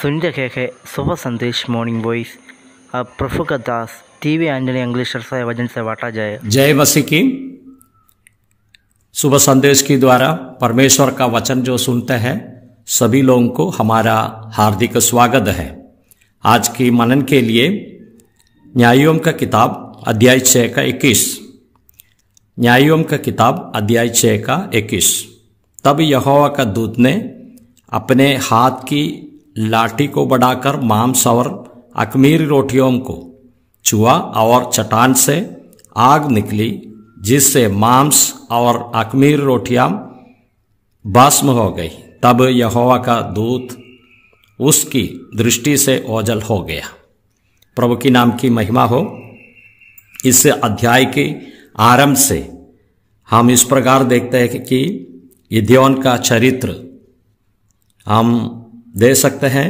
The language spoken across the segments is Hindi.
सुन रहे हैं सुबह संदेश मॉर्निंग वॉइस अब प्रभु का दास टीवी आंजनी अंग्लेश्वर से वजन से वाटा जाए जय मसी की सुबह संदेश के द्वारा परमेश्वर का वचन जो सुनते हैं सभी लोगों को हमारा हार्दिक स्वागत है आज की मनन के लिए न्यायोम का किताब अध्याय छः का इक्कीस न्यायोम का किताब अध्याय छः का इक्कीस तब यहोवा का दूत ने अपने हाथ की लाठी को बढ़ाकर मांस और अकमीर रोटियों को चुआ और चटान से आग निकली जिससे मांस और अकमीर रोटियां भस्म हो गई तब यहोवा का दूत उसकी दृष्टि से ओझल हो गया प्रभु की नाम की महिमा हो इस अध्याय के आरंभ से हम इस प्रकार देखते हैं कि यद्योन का चरित्र हम दे सकते हैं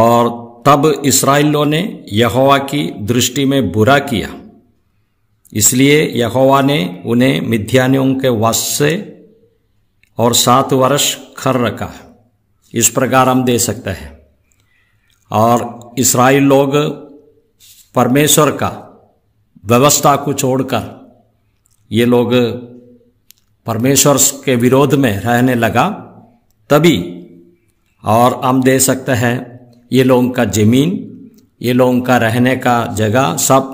और तब इसराइलों ने यहोवा की दृष्टि में बुरा किया इसलिए यहोवा ने उन्हें मिथ्यानियों के वास से और सात वर्ष खर रखा इस प्रकार हम दे सकते हैं और इसराइल लोग परमेश्वर का व्यवस्था को छोड़कर ये लोग परमेश्वर के विरोध में रहने लगा तभी और हम दे सकते हैं ये लोगों का ज़मीन ये लोगों का रहने का जगह सब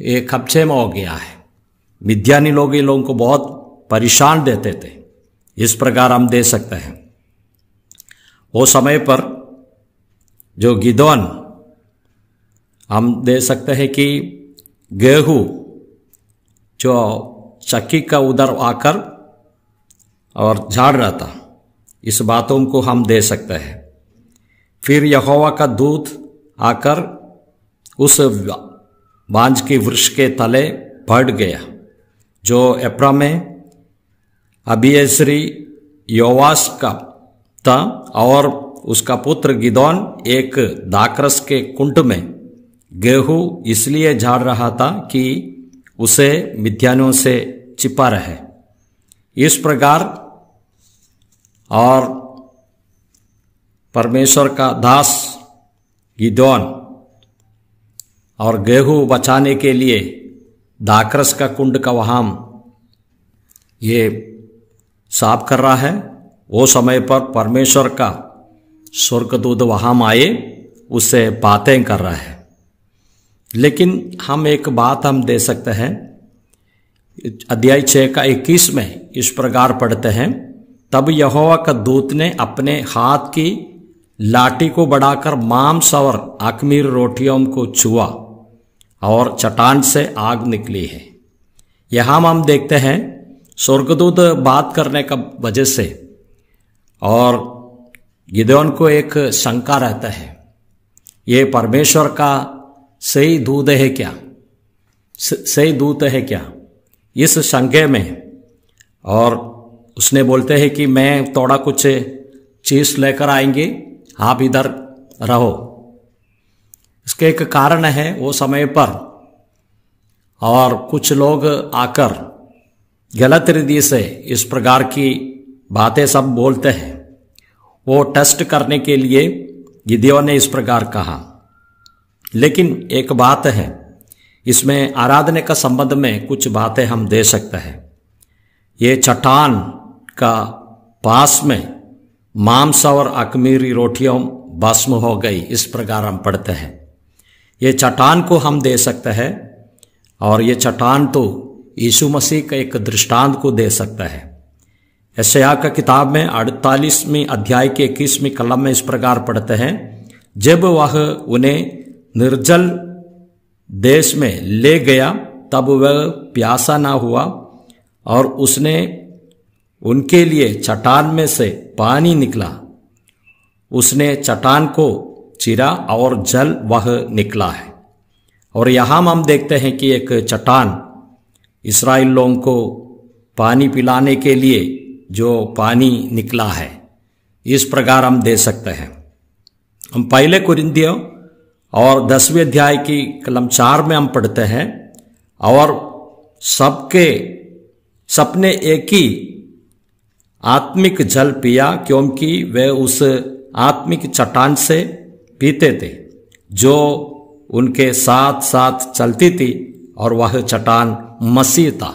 ये खपचे में हो गया है विद्यानी लोग ये लोगों को बहुत परेशान देते थे इस प्रकार हम दे सकते हैं वो समय पर जो गिदौन हम दे सकते हैं कि गेहूँ जो चक्की का उधर आकर और झाड़ रहा था इस बातों को हम दे सकते हैं फिर यहोवा का दूत आकर उस बांझ के वृक्ष के तले पड़ गया जो एप्रा में अभियसरी योवास का था और उसका पुत्र गिदौन एक दाकरस के कुंड में गेहूं इसलिए झाड़ रहा था कि उसे मिथ्यानों से छिपा रहे इस प्रकार और परमेश्वर का दास गिदौन और गेहूं बचाने के लिए दाकरस का कुंड का वहाँ ये साफ कर रहा है वो समय पर परमेश्वर का स्वर्गदूत वहाँ आए उससे बातें कर रहा है लेकिन हम एक बात हम दे सकते हैं अध्याय छः का इक्कीस में इस प्रकार पढ़ते हैं तब यहोवा का दूत ने अपने हाथ की लाठी को बढ़ाकर मामसवर आकमीर रोटियों को छुआ और चट्टान से आग निकली है यहां हम देखते हैं स्वर्गदूत बात करने का वजह से और गिदोन को एक शंका रहता है ये परमेश्वर का सही दूध है क्या सही दूत है क्या इस शंके में और उसने बोलते हैं कि मैं थोड़ा कुछ चीज लेकर आएंगे आप इधर रहो इसके एक कारण है वो समय पर और कुछ लोग आकर गलत रीति से इस प्रकार की बातें सब बोलते हैं वो टेस्ट करने के लिए गिदियों ने इस प्रकार कहा लेकिन एक बात है इसमें आराधने का संबंध में कुछ बातें हम दे सकते हैं ये चट्टान का पास में मांस और अकमीरी रोटियों भस्म हो गई इस प्रकार हम पढ़ते हैं ये चट्टान को हम दे सकते हैं और ये चट्टान तो यीशु मसीह का एक दृष्टांत को दे सकता है ऐशया का किताब में अड़तालीसवीं अध्याय के इक्कीसवीं कलम में इस प्रकार पढ़ते हैं जब वह उन्हें निर्जल देश में ले गया तब वह प्यासा ना हुआ और उसने उनके लिए चट्टान में से पानी निकला उसने चट्टान को चिरा और जल वह निकला है और यहां हम देखते हैं कि एक चट्टान इसराइल लोगों को पानी पिलाने के लिए जो पानी निकला है इस प्रकार हम दे सकते हैं हम पहले कुरिंदियों और दसवें अध्याय की कलम चार में हम पढ़ते हैं और सबके सपने एक ही आत्मिक जल पिया क्योंकि वे उस आत्मिक चट्टान से पीते थे जो उनके साथ साथ चलती थी और वह चट्टान मसीह था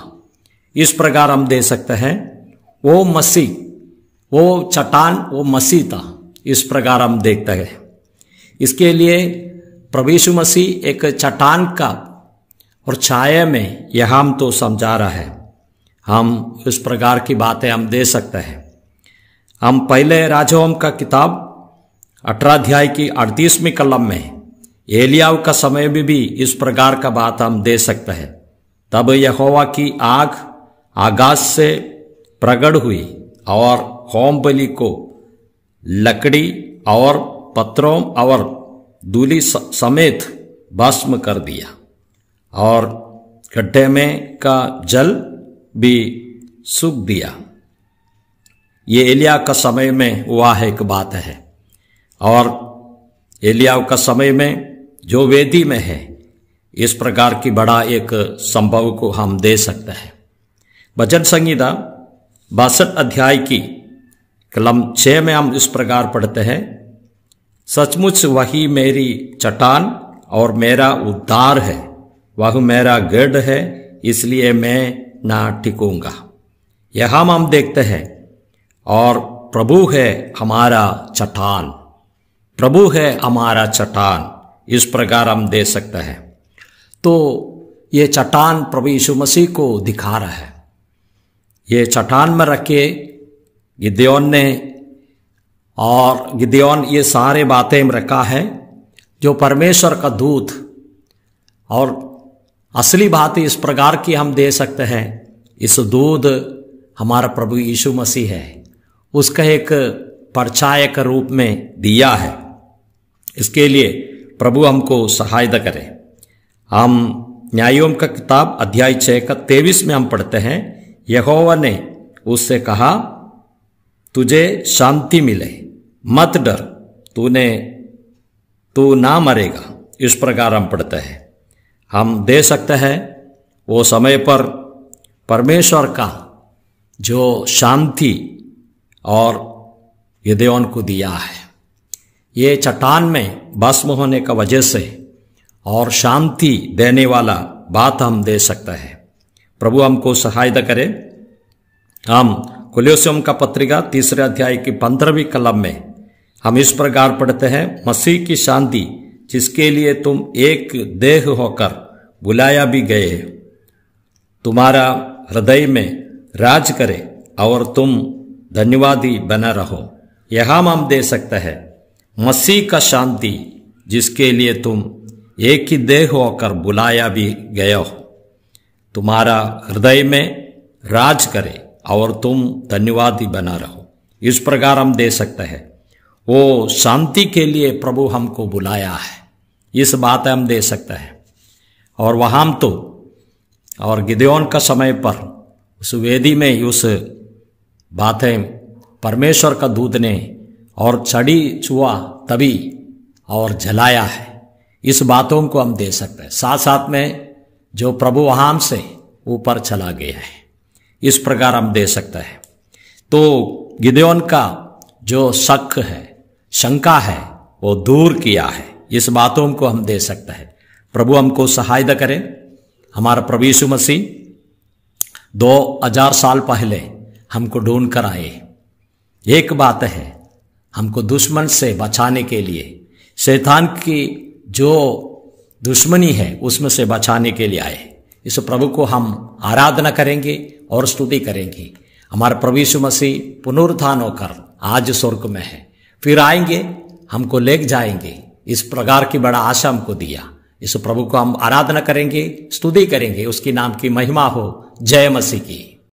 इस प्रकार हम दे सकते हैं वो मसीह वो चट्टान वो मसीह था इस प्रकार हम देखते हैं इसके लिए प्रवीषु मसीह एक चट्टान का और छाया में यह हम तो समझा रहा है हम इस प्रकार की बातें हम दे सकते हैं हम पहले राजवम का किताब अठराध्याय अध्याय की अड़तीसवीं कलम में एलियाव का समय में भी इस प्रकार का बात हम दे सकते हैं तब यहोवा की आग आकाश से प्रगढ़ हुई और होम बलि को लकड़ी और पत्रों और दूली समेत भस्म कर दिया और गड्ढे में का जल भी सुख दिया ये एलिया का समय में हुआ है एक बात है और एलिया का समय में जो वेदी में है इस प्रकार की बड़ा एक संभव को हम दे सकते हैं भजन संहिता बासठ अध्याय की कलम छ में हम इस प्रकार पढ़ते हैं सचमुच वही मेरी चट्टान और मेरा उद्धार है वह मेरा गढ़ है इसलिए मैं ना टिकूंगा यह हम हम देखते हैं और प्रभु है हमारा चट्टान प्रभु है हमारा चट्टान इस प्रकार हम दे सकते हैं तो ये चट्टान प्रभु यीशु मसीह को दिखा रहा है ये चट्टान में रखे गिद्योन ने और गिद्योन ये सारे बातें रखा है जो परमेश्वर का दूत और असली बात इस प्रकार की हम दे सकते हैं इस दूध हमारा प्रभु यीशु मसीह है उसका एक परछायक रूप में दिया है इसके लिए प्रभु हमको सहायता करे हम न्यायोम का किताब अध्याय छः का तेईस में हम पढ़ते हैं यहोवा ने उससे कहा तुझे शांति मिले मत डर तूने तू तु ना मरेगा इस प्रकार हम पढ़ते हैं हम दे सकते हैं वो समय पर परमेश्वर का जो शांति और यदेवन को दिया है ये चट्टान में भस्म होने का वजह से और शांति देने वाला बात हम दे सकते हैं प्रभु हमको सहायता करे हम कुल्योसियम का पत्रिका तीसरे अध्याय की पंद्रहवीं कलम में हम इस प्रकार पढ़ते हैं मसीह की शांति जिसके लिए तुम एक देह होकर बुलाया भी गए तुम्हारा हृदय में राज करे और तुम धन्यवादी बना रहो यह हम दे सकता है मसीह का शांति जिसके लिए तुम एक ही देह होकर बुलाया भी गए हो तुम्हारा हृदय में राज करे और तुम धन्यवादी बना रहो इस प्रकार हम दे सकते हैं वो शांति के लिए प्रभु हमको बुलाया है इस बात हम दे सकता है और वहां तो और गिदेन का समय पर उस वेदी में उस बातें परमेश्वर का दूध ने और चढ़ी छुआ तभी और जलाया है इस बातों को हम दे सकते हैं साथ साथ में जो प्रभु वहां से ऊपर चला गया है इस प्रकार हम दे सकते हैं तो गिदेन का जो शक है शंका है वो दूर किया है इस बातों को हम दे सकता है प्रभु हमको सहायता करें हमारा प्रवीषु मसीह दो हजार साल पहले हमको ढूंढ कर आए एक बात है हमको दुश्मन से बचाने के लिए शैतान की जो दुश्मनी है उसमें से बचाने के लिए आए इस प्रभु को हम आराधना करेंगे और स्तुति करेंगे हमारा प्रवीषु मसीह पुनरुत्थान होकर आज स्वर्ग में है फिर आएंगे हमको लेक जाएंगे इस प्रकार की बड़ा आशा हमको दिया इस प्रभु को हम आराधना करेंगे स्तुति करेंगे उसके नाम की महिमा हो जय मसीह की